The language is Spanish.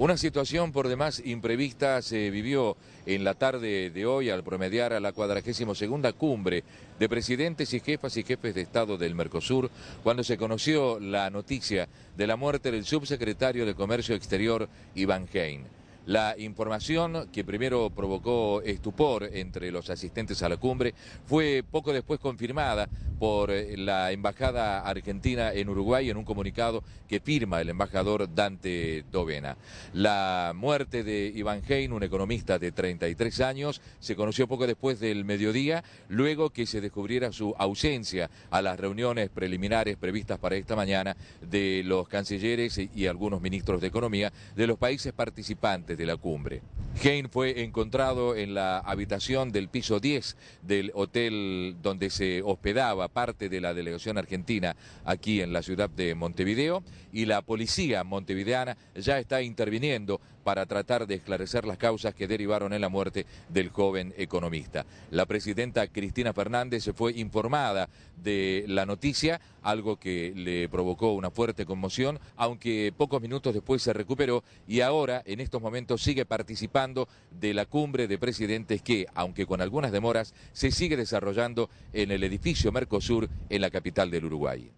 Una situación por demás imprevista se vivió en la tarde de hoy al promediar a la 42 cumbre de presidentes y jefas y jefes de Estado del Mercosur cuando se conoció la noticia de la muerte del subsecretario de Comercio Exterior Iván Hein. La información que primero provocó estupor entre los asistentes a la cumbre fue poco después confirmada por eh, la Embajada Argentina en Uruguay en un comunicado que firma el embajador Dante Dovena. La muerte de Iván Hein, un economista de 33 años, se conoció poco después del mediodía, luego que se descubriera su ausencia a las reuniones preliminares previstas para esta mañana de los cancilleres y algunos ministros de Economía de los países participantes de la cumbre. Hein fue encontrado en la habitación del piso 10 del hotel donde se hospedaba parte de la delegación argentina aquí en la ciudad de Montevideo y la policía montevideana ya está interviniendo para tratar de esclarecer las causas que derivaron en la muerte del joven economista. La presidenta Cristina Fernández se fue informada de la noticia algo que le provocó una fuerte conmoción, aunque pocos minutos después se recuperó y ahora, en estos momentos, sigue participando de la cumbre de presidentes que, aunque con algunas demoras, se sigue desarrollando en el edificio Mercosur en la capital del Uruguay.